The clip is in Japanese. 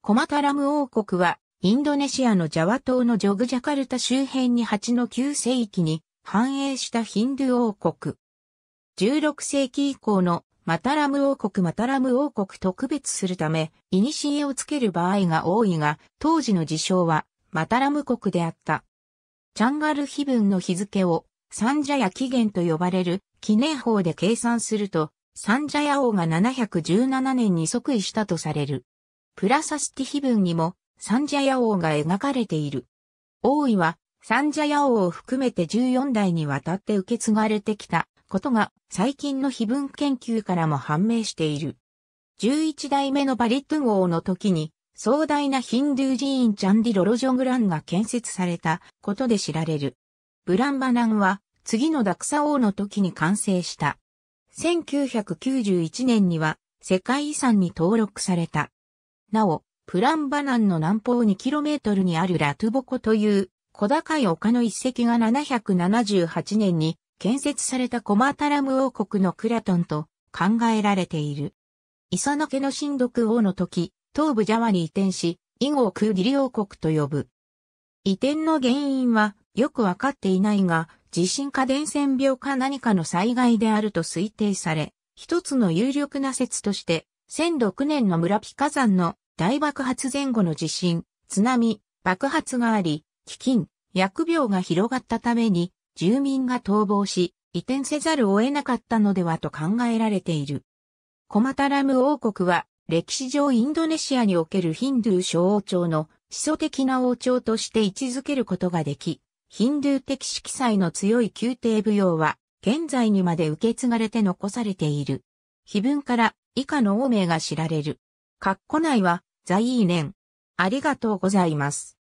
コマタラム王国は、インドネシアのジャワ島のジョグジャカルタ周辺に8の9世紀に繁栄したヒンドゥ王国。16世紀以降のマタラム王国マタラム王国と区別するため、イニシエをつける場合が多いが、当時の自称はマタラム国であった。チャンガル碑文の日付をサンジャヤ期限と呼ばれる記念法で計算すると、サンジャヤ王が717年に即位したとされる。プラサスティブ文にも、サンジャヤ王が描かれている。王位は、サンジャヤ王を含めて14代にわたって受け継がれてきたことが、最近の碑文研究からも判明している。11代目のバリットゥン王の時に、壮大なヒンドゥー寺院チャンディロロジョグランが建設されたことで知られる。ブランバナンは、次のダクサ王の時に完成した。1991年には、世界遺産に登録された。なお、プランバナンの南方 2km にあるラトゥボコという小高い丘の一石が778年に建設されたコマタラム王国のクラトンと考えられている。イサノ家の新独王の時、東部ジャワに移転し、以後クーギリ王国と呼ぶ。移転の原因はよくわかっていないが、地震か伝染病か何かの災害であると推定され、一つの有力な説として、1 0 0 6年の村ピ火山の大爆発前後の地震、津波、爆発があり、飢饉、薬病が広がったために、住民が逃亡し、移転せざるを得なかったのではと考えられている。コマタラム王国は、歴史上インドネシアにおけるヒンドゥー小王朝の始祖的な王朝として位置づけることができ、ヒンドゥー的色彩の強い宮廷舞踊は、現在にまで受け継がれて残されている。碑文から以下の欧名が知られる。括弧内は、在ね年。ありがとうございます。